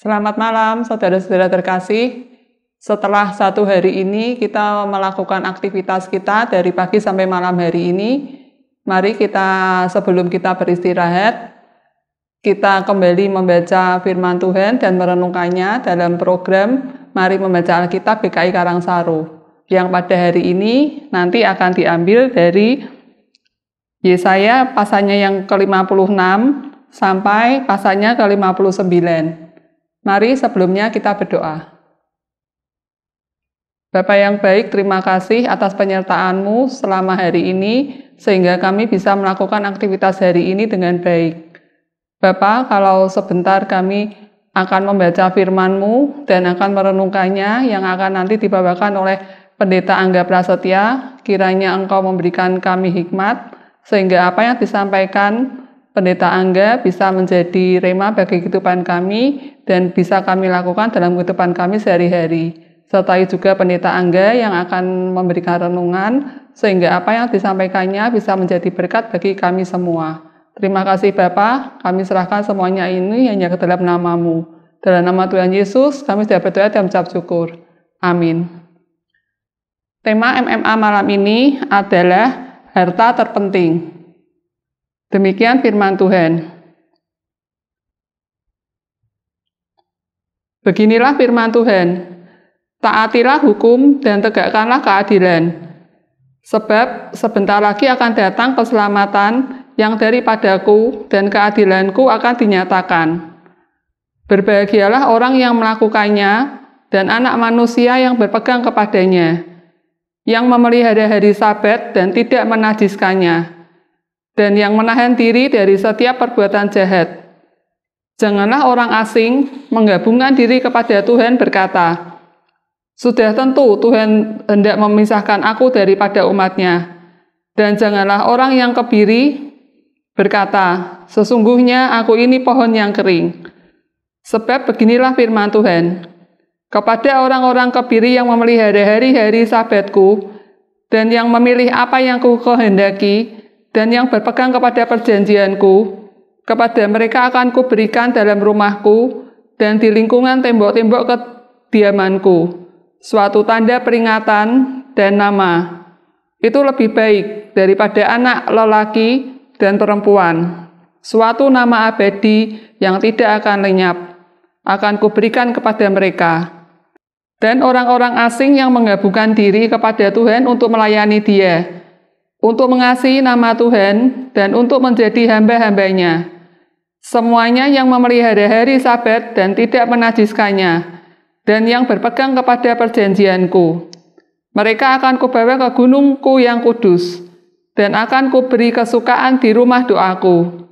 Selamat malam, saudara-saudara terkasih. Setelah satu hari ini kita melakukan aktivitas kita dari pagi sampai malam hari ini. Mari kita sebelum kita beristirahat, kita kembali membaca firman Tuhan dan merenungkannya dalam program Mari Membaca Alkitab BKI Karangsaru yang pada hari ini nanti akan diambil dari Yesaya pasalnya yang ke-56 sampai pasalnya ke-59. Mari sebelumnya kita berdoa. Bapak yang baik, terima kasih atas penyertaanmu selama hari ini, sehingga kami bisa melakukan aktivitas hari ini dengan baik. Bapak, kalau sebentar kami akan membaca Firmanmu dan akan merenungkannya yang akan nanti dibawakan oleh Pendeta Angga Prasetya, kiranya Engkau memberikan kami hikmat, sehingga apa yang disampaikan Pendeta Angga bisa menjadi rema bagi kehidupan kami dan bisa kami lakukan dalam kehidupan kami sehari-hari. Sertai juga pendeta Angga yang akan memberikan renungan sehingga apa yang disampaikannya bisa menjadi berkat bagi kami semua. Terima kasih Bapak, kami serahkan semuanya ini hanya ke dalam namamu. Dalam nama Tuhan Yesus, kami sudah berdoa dan mencap syukur. Amin. Tema MMA malam ini adalah harta terpenting. Demikian firman Tuhan. Beginilah firman Tuhan: "Taatilah hukum dan tegakkanlah keadilan, sebab sebentar lagi akan datang keselamatan yang daripadaku dan keadilanku akan dinyatakan. Berbahagialah orang yang melakukannya dan anak manusia yang berpegang kepadanya, yang memelihara hari Sabat dan tidak menajiskannya." dan yang menahan diri dari setiap perbuatan jahat. Janganlah orang asing menggabungkan diri kepada Tuhan berkata, Sudah tentu Tuhan hendak memisahkan aku daripada umatnya. Dan janganlah orang yang kebiri berkata, Sesungguhnya aku ini pohon yang kering. Sebab beginilah firman Tuhan, Kepada orang-orang kebiri yang memelihara hari-hari sabatku, dan yang memilih apa yang kukehendaki, dan yang berpegang kepada perjanjianku, kepada mereka akan kuberikan dalam rumahku dan di lingkungan tembok-tembok kediamanku, suatu tanda peringatan dan nama. Itu lebih baik daripada anak lelaki dan perempuan, suatu nama abadi yang tidak akan lenyap, akan kuberikan kepada mereka. Dan orang-orang asing yang menggabungkan diri kepada Tuhan untuk melayani dia, untuk mengasihi nama Tuhan dan untuk menjadi hamba-hambanya. Semuanya yang memelihara hari sabat dan tidak menajiskannya, dan yang berpegang kepada perjanjianku. Mereka akan kubawa ke gunungku yang kudus, dan akan kuberi kesukaan di rumah doaku.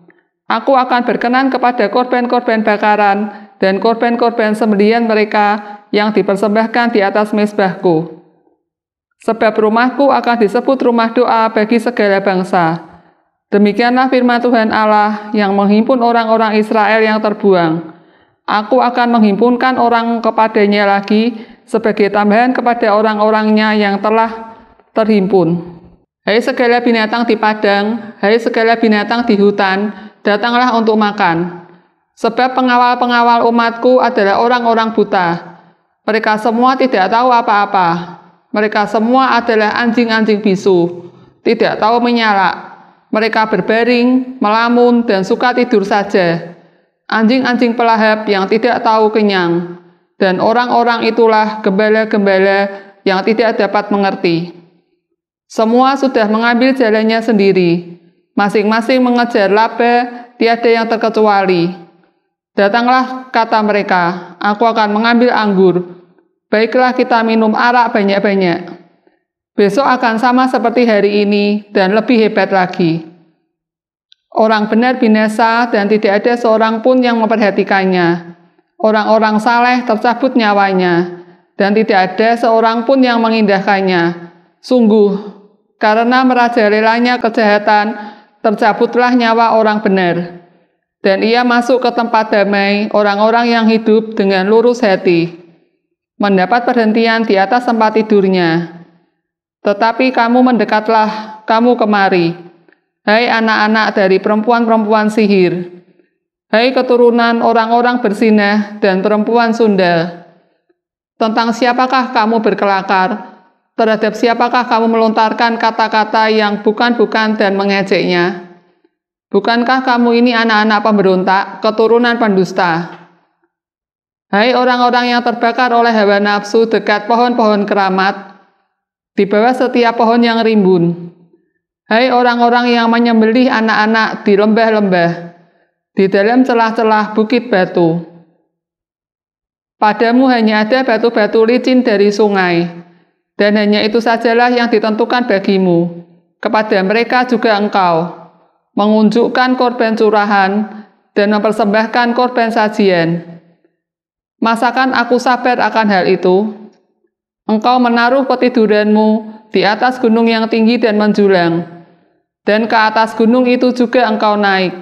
Aku akan berkenan kepada korban-korban bakaran dan korban-korban sembelian mereka yang dipersembahkan di atas mesbahku Sebab rumahku akan disebut rumah doa bagi segala bangsa. Demikianlah firman Tuhan Allah yang menghimpun orang-orang Israel yang terbuang. Aku akan menghimpunkan orang kepadanya lagi sebagai tambahan kepada orang-orangnya yang telah terhimpun. Hai segala binatang di padang, hai segala binatang di hutan, datanglah untuk makan. Sebab pengawal-pengawal umatku adalah orang-orang buta. Mereka semua tidak tahu apa-apa. Mereka semua adalah anjing-anjing bisu, tidak tahu menyala. Mereka berbaring, melamun, dan suka tidur saja. Anjing-anjing pelahap yang tidak tahu kenyang, dan orang-orang itulah gembala-gembala yang tidak dapat mengerti. Semua sudah mengambil jalannya sendiri, masing-masing mengejar laba, tiada yang terkecuali. Datanglah, kata mereka, aku akan mengambil anggur, Baiklah kita minum arak banyak-banyak. Besok akan sama seperti hari ini dan lebih hebat lagi. Orang benar binasa dan tidak ada seorang pun yang memperhatikannya. Orang-orang saleh tercabut nyawanya dan tidak ada seorang pun yang mengindahkannya. Sungguh, karena merajalelanya kejahatan, tercabutlah nyawa orang benar. Dan ia masuk ke tempat damai orang-orang yang hidup dengan lurus hati mendapat perhentian di atas tempat tidurnya. Tetapi kamu mendekatlah, kamu kemari. Hai anak-anak dari perempuan-perempuan sihir. Hai keturunan orang-orang bersinah dan perempuan Sunda. Tentang siapakah kamu berkelakar? Terhadap siapakah kamu melontarkan kata-kata yang bukan-bukan dan mengejeknya? Bukankah kamu ini anak-anak pemberontak, keturunan pendusta? Hai orang-orang yang terbakar oleh hawa nafsu dekat pohon-pohon keramat, di bawah setiap pohon yang rimbun. Hai orang-orang yang menyembelih anak-anak di lembah-lembah, di dalam celah-celah bukit batu. Padamu hanya ada batu-batu licin dari sungai, dan hanya itu sajalah yang ditentukan bagimu. Kepada mereka juga engkau, mengunjukkan korban curahan dan mempersembahkan korban sajian Masakan aku sabar akan hal itu. Engkau menaruh peti durianmu di atas gunung yang tinggi dan menjulang. Dan ke atas gunung itu juga engkau naik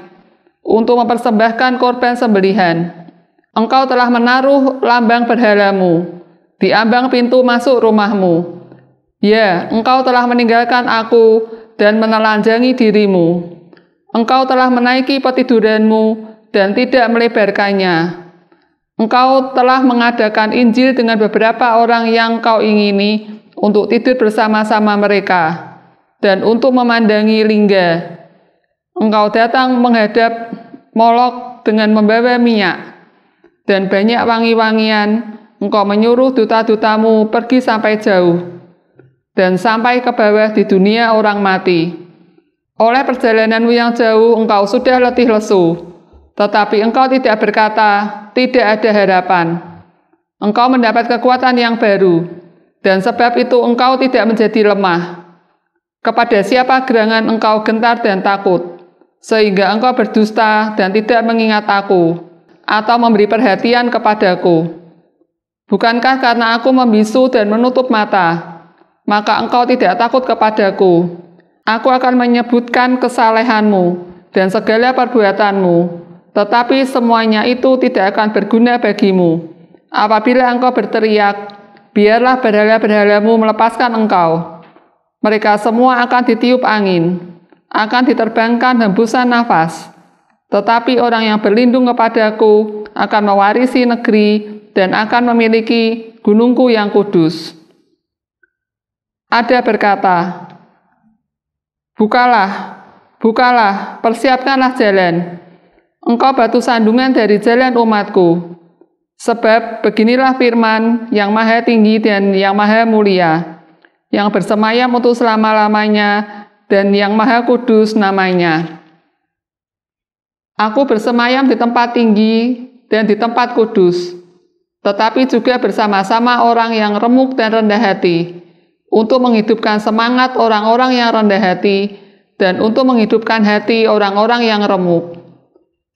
untuk mempersembahkan korban sembelihan. Engkau telah menaruh lambang berhalamu di ambang pintu masuk rumahmu. Ya, engkau telah meninggalkan aku dan menelanjangi dirimu. Engkau telah menaiki peti petiduranmu dan tidak melebarkannya Engkau telah mengadakan Injil dengan beberapa orang yang kau ingini untuk tidur bersama-sama mereka dan untuk memandangi lingga. Engkau datang menghadap Molok dengan membawa minyak dan banyak wangi-wangian. Engkau menyuruh duta-dutamu pergi sampai jauh dan sampai ke bawah di dunia orang mati. Oleh perjalananmu yang jauh, engkau sudah letih lesu tetapi engkau tidak berkata, tidak ada harapan. Engkau mendapat kekuatan yang baru, dan sebab itu engkau tidak menjadi lemah. Kepada siapa gerangan engkau gentar dan takut, sehingga engkau berdusta dan tidak mengingat aku, atau memberi perhatian kepadaku. Bukankah karena aku membisu dan menutup mata, maka engkau tidak takut kepadaku. Aku akan menyebutkan kesalehanmu dan segala perbuatanmu tetapi semuanya itu tidak akan berguna bagimu. Apabila engkau berteriak, biarlah berhala-berhalamu melepaskan engkau. Mereka semua akan ditiup angin, akan diterbangkan hembusan nafas. Tetapi orang yang berlindung kepadaku akan mewarisi negeri dan akan memiliki gunungku yang kudus. Ada berkata, Bukalah, bukalah, persiapkanlah jalan, engkau batu sandungan dari jalan umatku. Sebab beginilah firman yang maha tinggi dan yang maha mulia, yang bersemayam untuk selama-lamanya dan yang maha kudus namanya. Aku bersemayam di tempat tinggi dan di tempat kudus, tetapi juga bersama-sama orang yang remuk dan rendah hati, untuk menghidupkan semangat orang-orang yang rendah hati, dan untuk menghidupkan hati orang-orang yang remuk.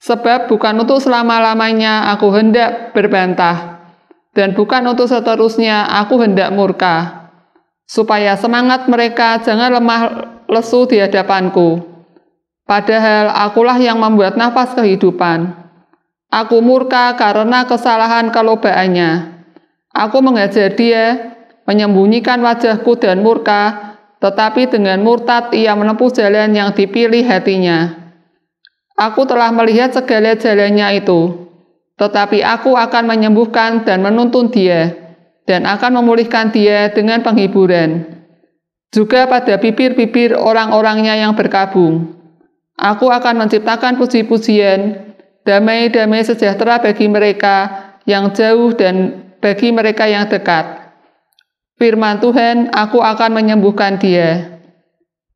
Sebab bukan untuk selama-lamanya aku hendak berbantah, dan bukan untuk seterusnya aku hendak murka, supaya semangat mereka jangan lemah lesu di hadapanku. Padahal akulah yang membuat nafas kehidupan. Aku murka karena kesalahan kelobaannya. Aku mengajar dia, menyembunyikan wajahku dan murka, tetapi dengan murtad ia menempuh jalan yang dipilih hatinya.' Aku telah melihat segala jalannya itu, tetapi aku akan menyembuhkan dan menuntun dia, dan akan memulihkan dia dengan penghiburan. Juga pada bibir-bibir orang-orangnya yang berkabung. Aku akan menciptakan puji-pujian, damai-damai sejahtera bagi mereka yang jauh dan bagi mereka yang dekat. Firman Tuhan, aku akan menyembuhkan dia.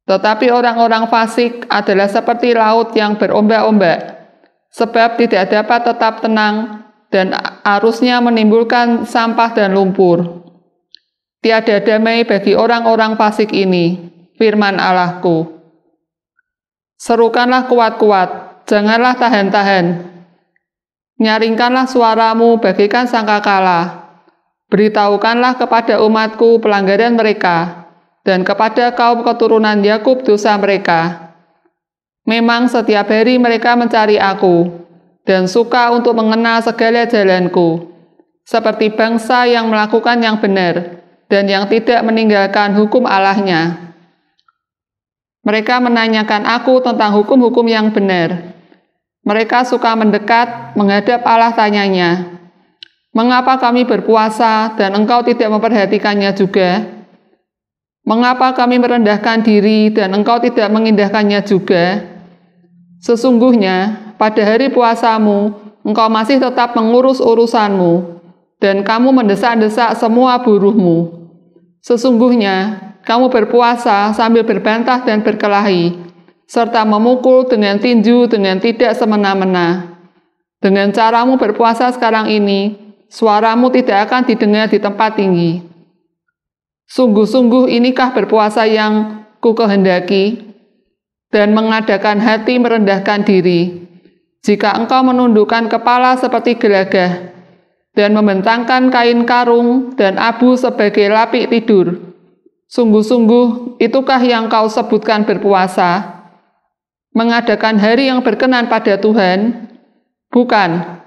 Tetapi orang-orang fasik adalah seperti laut yang berombak-ombak, sebab tidak dapat tetap tenang dan arusnya menimbulkan sampah dan lumpur. Tiada damai bagi orang-orang fasik ini, firman Allahku. Serukanlah kuat-kuat, janganlah tahan-tahan. Nyaringkanlah suaramu bagikan sangkakala. Beritahukanlah kepada umatku pelanggaran mereka, dan kepada kaum keturunan Yakub dosa mereka. Memang setiap hari mereka mencari aku dan suka untuk mengenal segala jalanku, seperti bangsa yang melakukan yang benar dan yang tidak meninggalkan hukum Allahnya. Mereka menanyakan aku tentang hukum-hukum yang benar. Mereka suka mendekat, menghadap Allah tanyanya, Mengapa kami berpuasa dan engkau tidak memperhatikannya juga?' Mengapa kami merendahkan diri dan engkau tidak mengindahkannya juga? Sesungguhnya, pada hari puasamu, engkau masih tetap mengurus urusanmu, dan kamu mendesak-desak semua buruhmu. Sesungguhnya, kamu berpuasa sambil berbantah dan berkelahi, serta memukul dengan tinju dengan tidak semena-mena. Dengan caramu berpuasa sekarang ini, suaramu tidak akan didengar di tempat tinggi.' Sungguh-sungguh inikah berpuasa yang ku kehendaki dan mengadakan hati merendahkan diri. Jika engkau menundukkan kepala seperti gelagah dan membentangkan kain karung dan abu sebagai lapik tidur, sungguh-sungguh itukah yang kau sebutkan berpuasa? Mengadakan hari yang berkenan pada Tuhan? Bukan.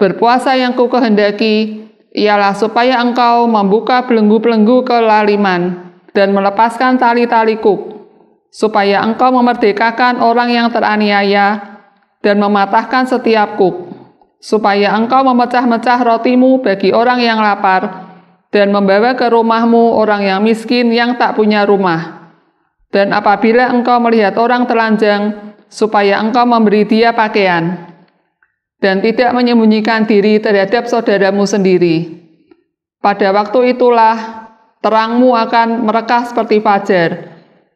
Berpuasa yang ku kehendaki ialah supaya engkau membuka belenggu-belenggu kelaliman dan melepaskan tali-tali kuk, supaya engkau memerdekakan orang yang teraniaya dan mematahkan setiap kuk, supaya engkau memecah-mecah rotimu bagi orang yang lapar dan membawa ke rumahmu orang yang miskin yang tak punya rumah. Dan apabila engkau melihat orang telanjang, supaya engkau memberi dia pakaian.' dan tidak menyembunyikan diri terhadap saudaramu sendiri. Pada waktu itulah terangmu akan merekah seperti fajar,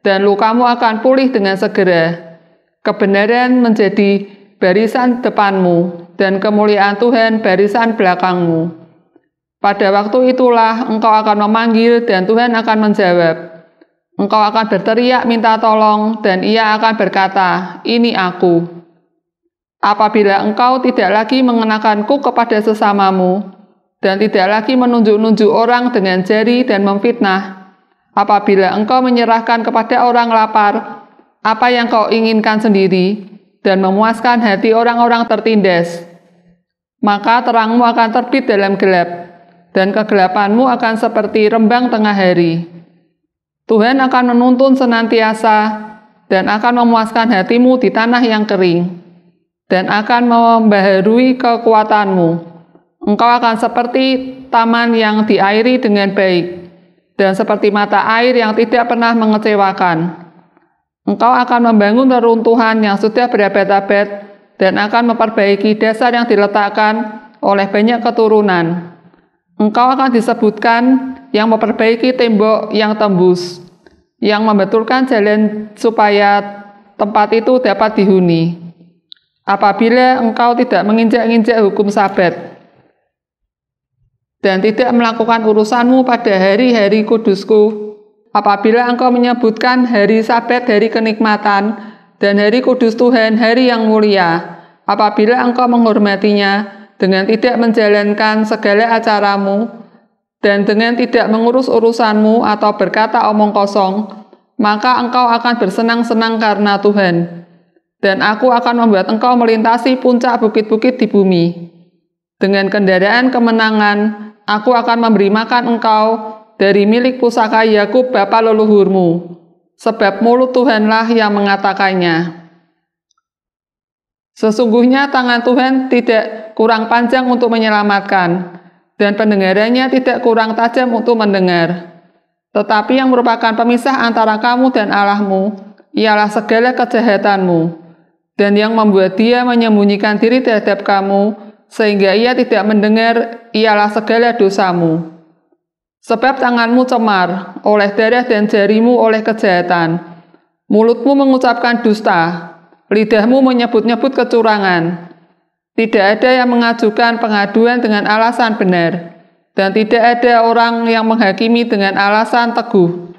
dan lukamu akan pulih dengan segera. Kebenaran menjadi barisan depanmu, dan kemuliaan Tuhan barisan belakangmu. Pada waktu itulah engkau akan memanggil, dan Tuhan akan menjawab. Engkau akan berteriak minta tolong, dan Ia akan berkata, "Ini Aku." apabila engkau tidak lagi mengenakanku kepada sesamamu, dan tidak lagi menunjuk-nunjuk orang dengan jari dan memfitnah, apabila engkau menyerahkan kepada orang lapar apa yang kau inginkan sendiri, dan memuaskan hati orang-orang tertindas, maka terangmu akan terbit dalam gelap, dan kegelapanmu akan seperti rembang tengah hari. Tuhan akan menuntun senantiasa dan akan memuaskan hatimu di tanah yang kering dan akan membaharui kekuatanmu. Engkau akan seperti taman yang diairi dengan baik, dan seperti mata air yang tidak pernah mengecewakan. Engkau akan membangun reruntuhan yang sudah berabad-abad, dan akan memperbaiki dasar yang diletakkan oleh banyak keturunan. Engkau akan disebutkan yang memperbaiki tembok yang tembus, yang membetulkan jalan supaya tempat itu dapat dihuni apabila engkau tidak menginjak-injak hukum sabat dan tidak melakukan urusanmu pada hari-hari kudusku. Apabila engkau menyebutkan hari sabat dari kenikmatan dan hari kudus Tuhan hari yang mulia, apabila engkau menghormatinya dengan tidak menjalankan segala acaramu dan dengan tidak mengurus urusanmu atau berkata omong kosong, maka engkau akan bersenang-senang karena Tuhan, dan aku akan membuat engkau melintasi puncak bukit-bukit di bumi. Dengan kendaraan kemenangan, aku akan memberi makan engkau dari milik pusaka Yakub bapa leluhurmu, sebab mulut Tuhanlah yang mengatakannya. Sesungguhnya tangan Tuhan tidak kurang panjang untuk menyelamatkan, dan pendengarannya tidak kurang tajam untuk mendengar. Tetapi yang merupakan pemisah antara kamu dan Allahmu ialah segala kejahatanmu dan yang membuat dia menyembunyikan diri terhadap kamu, sehingga ia tidak mendengar ialah segala dosamu. Sebab tanganmu cemar oleh darah dan jarimu oleh kejahatan. Mulutmu mengucapkan dusta, lidahmu menyebut-nyebut kecurangan. Tidak ada yang mengajukan pengaduan dengan alasan benar, dan tidak ada orang yang menghakimi dengan alasan teguh.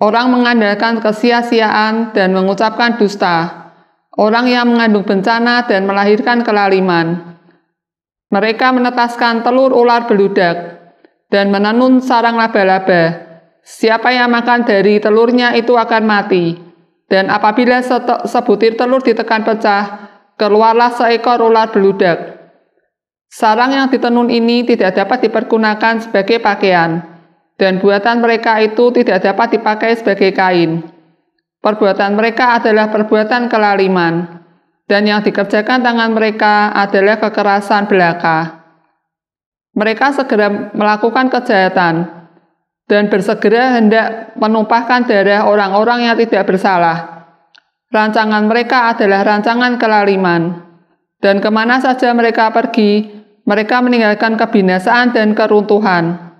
Orang mengandalkan kesia-siaan dan mengucapkan dusta orang yang mengandung bencana dan melahirkan kelaliman. Mereka menetaskan telur ular beludak dan menenun sarang laba-laba. Siapa yang makan dari telurnya itu akan mati. Dan apabila sebutir telur ditekan pecah, keluarlah seekor ular beludak. Sarang yang ditenun ini tidak dapat dipergunakan sebagai pakaian, dan buatan mereka itu tidak dapat dipakai sebagai kain. Perbuatan mereka adalah perbuatan kelaliman, dan yang dikerjakan tangan mereka adalah kekerasan belaka. Mereka segera melakukan kejahatan dan bersegera hendak menumpahkan darah orang-orang yang tidak bersalah. Rancangan mereka adalah rancangan kelaliman, dan kemana saja mereka pergi, mereka meninggalkan kebinasaan dan keruntuhan.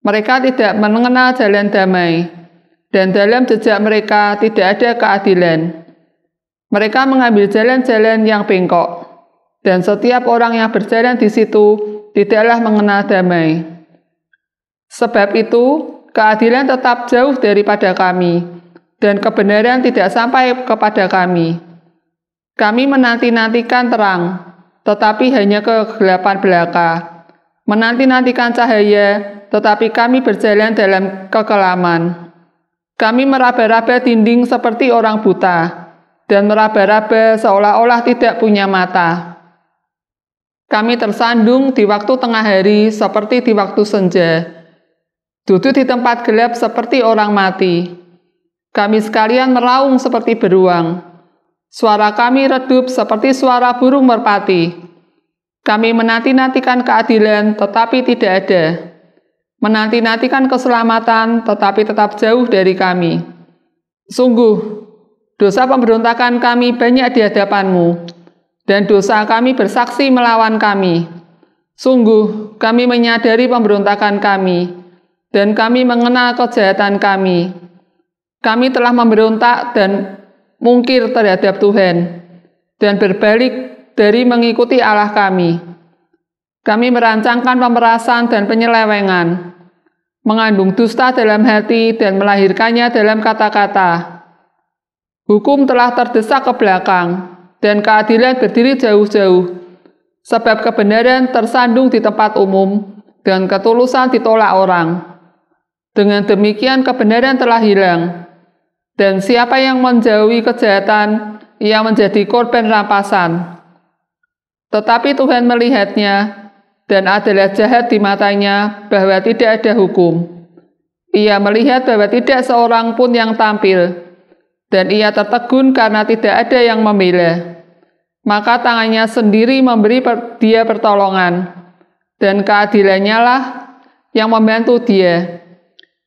Mereka tidak mengenal jalan damai dan dalam jejak mereka tidak ada keadilan. Mereka mengambil jalan-jalan yang bengkok, dan setiap orang yang berjalan di situ tidaklah mengenal damai. Sebab itu, keadilan tetap jauh daripada kami, dan kebenaran tidak sampai kepada kami. Kami menanti-nantikan terang, tetapi hanya kegelapan belaka. Menanti-nantikan cahaya, tetapi kami berjalan dalam kekelaman. Kami meraba-raba dinding seperti orang buta dan meraba-raba seolah-olah tidak punya mata. Kami tersandung di waktu tengah hari seperti di waktu senja. Duduk di tempat gelap seperti orang mati. Kami sekalian meraung seperti beruang. Suara kami redup seperti suara burung merpati. Kami menanti-nantikan keadilan, tetapi tidak ada menanti-nantikan keselamatan tetapi tetap jauh dari kami. Sungguh, dosa pemberontakan kami banyak di hadapanmu, dan dosa kami bersaksi melawan kami. Sungguh, kami menyadari pemberontakan kami, dan kami mengenal kejahatan kami. Kami telah memberontak dan mungkir terhadap Tuhan, dan berbalik dari mengikuti Allah kami.' Kami merancangkan pemerasan dan penyelewengan, mengandung dusta dalam hati dan melahirkannya dalam kata-kata. Hukum telah terdesak ke belakang, dan keadilan berdiri jauh-jauh, sebab kebenaran tersandung di tempat umum, dan ketulusan ditolak orang. Dengan demikian kebenaran telah hilang, dan siapa yang menjauhi kejahatan, ia menjadi korban rampasan. Tetapi Tuhan melihatnya, dan adalah jahat di matanya bahwa tidak ada hukum. Ia melihat bahwa tidak seorang pun yang tampil, dan ia tertegun karena tidak ada yang memilih. Maka tangannya sendiri memberi dia pertolongan, dan keadilannya lah yang membantu dia.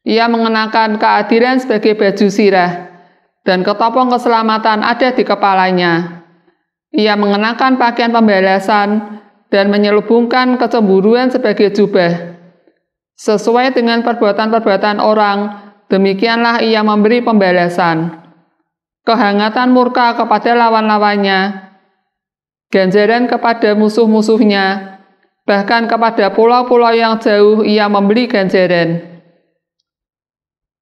Ia mengenakan keadilan sebagai baju sirah, dan ketopong keselamatan ada di kepalanya. Ia mengenakan pakaian pembalasan, dan menyelubungkan kecemburuan sebagai jubah. Sesuai dengan perbuatan-perbuatan orang, demikianlah ia memberi pembalasan. Kehangatan murka kepada lawan-lawannya, ganjaran kepada musuh-musuhnya, bahkan kepada pulau-pulau yang jauh ia membeli ganjaran.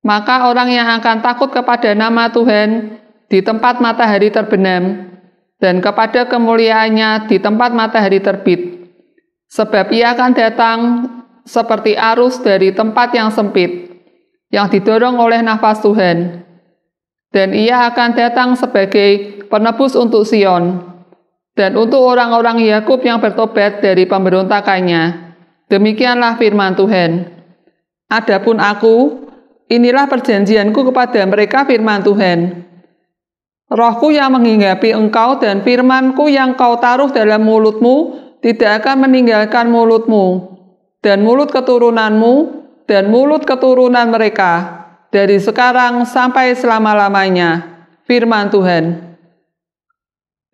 Maka orang yang akan takut kepada nama Tuhan di tempat matahari terbenam, dan kepada kemuliaannya di tempat matahari terbit. Sebab ia akan datang seperti arus dari tempat yang sempit, yang didorong oleh nafas Tuhan. Dan ia akan datang sebagai penebus untuk Sion, dan untuk orang-orang Yakub yang bertobat dari pemberontakannya. Demikianlah firman Tuhan. Adapun aku, inilah perjanjianku kepada mereka firman Tuhan Rohku yang menghinggapi engkau dan firmanku yang kau taruh dalam mulutmu tidak akan meninggalkan mulutmu dan mulut keturunanmu dan mulut keturunan mereka dari sekarang sampai selama-lamanya. Firman Tuhan.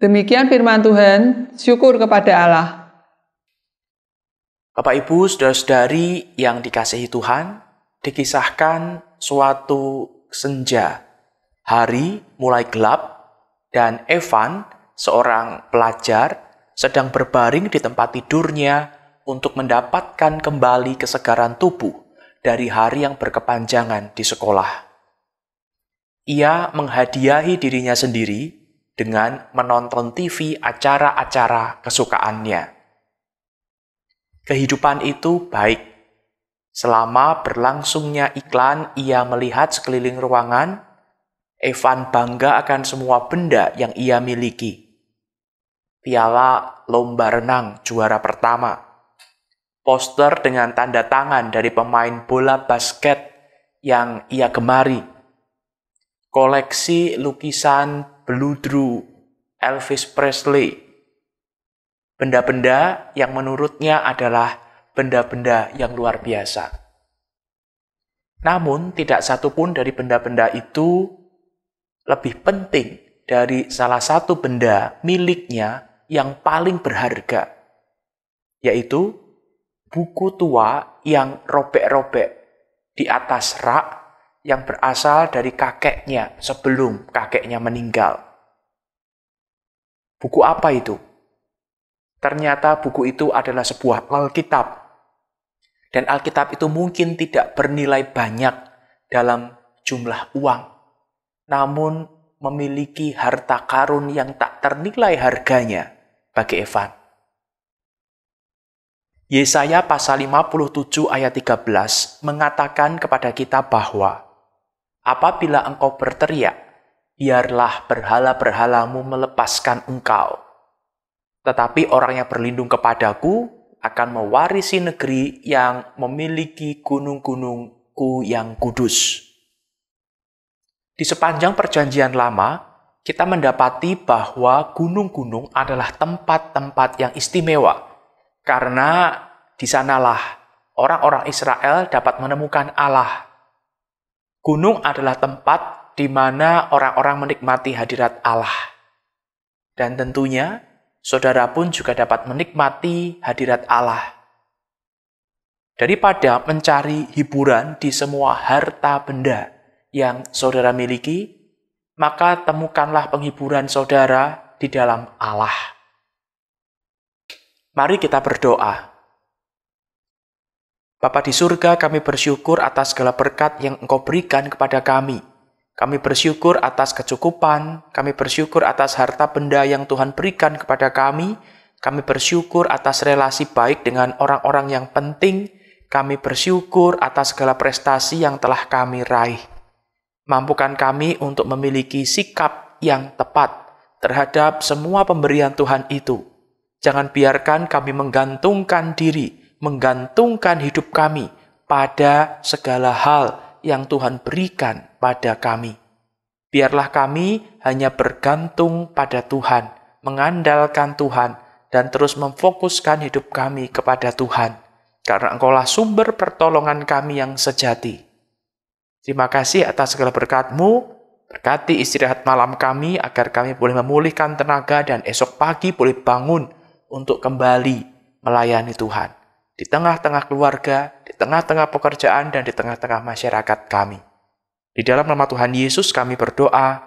Demikian firman Tuhan, syukur kepada Allah. Bapak Ibu, saudara-saudari yang dikasihi Tuhan, dikisahkan suatu senja Hari mulai gelap dan Evan, seorang pelajar, sedang berbaring di tempat tidurnya untuk mendapatkan kembali kesegaran tubuh dari hari yang berkepanjangan di sekolah. Ia menghadiahi dirinya sendiri dengan menonton TV acara-acara kesukaannya. Kehidupan itu baik. Selama berlangsungnya iklan, ia melihat sekeliling ruangan Evan bangga akan semua benda yang ia miliki. Piala lomba renang juara pertama, poster dengan tanda tangan dari pemain bola basket yang ia gemari, koleksi lukisan beludru Elvis Presley, benda-benda yang menurutnya adalah benda-benda yang luar biasa. Namun, tidak satu pun dari benda-benda itu lebih penting dari salah satu benda miliknya yang paling berharga, yaitu buku tua yang robek-robek di atas rak yang berasal dari kakeknya sebelum kakeknya meninggal. Buku apa itu? Ternyata buku itu adalah sebuah Alkitab. Dan Alkitab itu mungkin tidak bernilai banyak dalam jumlah uang namun memiliki harta karun yang tak ternilai harganya bagi Evan. Yesaya pasal 57 ayat 13 mengatakan kepada kita bahwa apabila engkau berteriak, biarlah berhala-berhalamu melepaskan engkau. Tetapi orang yang berlindung kepadaku akan mewarisi negeri yang memiliki gunung-gunungku yang kudus. Di sepanjang Perjanjian Lama, kita mendapati bahwa gunung-gunung adalah tempat-tempat yang istimewa, karena di sanalah orang-orang Israel dapat menemukan Allah. Gunung adalah tempat di mana orang-orang menikmati hadirat Allah, dan tentunya saudara pun juga dapat menikmati hadirat Allah. Daripada mencari hiburan di semua harta benda, yang saudara miliki, maka temukanlah penghiburan saudara di dalam Allah. Mari kita berdoa. Bapa di surga, kami bersyukur atas segala berkat yang Engkau berikan kepada kami. Kami bersyukur atas kecukupan, kami bersyukur atas harta benda yang Tuhan berikan kepada kami, kami bersyukur atas relasi baik dengan orang-orang yang penting, kami bersyukur atas segala prestasi yang telah kami raih. Mampukan kami untuk memiliki sikap yang tepat terhadap semua pemberian Tuhan itu. Jangan biarkan kami menggantungkan diri, menggantungkan hidup kami pada segala hal yang Tuhan berikan pada kami. Biarlah kami hanya bergantung pada Tuhan, mengandalkan Tuhan, dan terus memfokuskan hidup kami kepada Tuhan, karena Engkaulah sumber pertolongan kami yang sejati. Terima kasih atas segala berkatmu, Berkati istirahat malam kami agar kami boleh memulihkan tenaga dan esok pagi boleh bangun untuk kembali melayani Tuhan. Di tengah-tengah keluarga, di tengah-tengah pekerjaan, dan di tengah-tengah masyarakat kami. Di dalam nama Tuhan Yesus kami berdoa.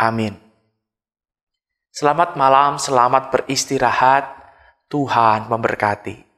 Amin. Selamat malam, selamat beristirahat. Tuhan memberkati.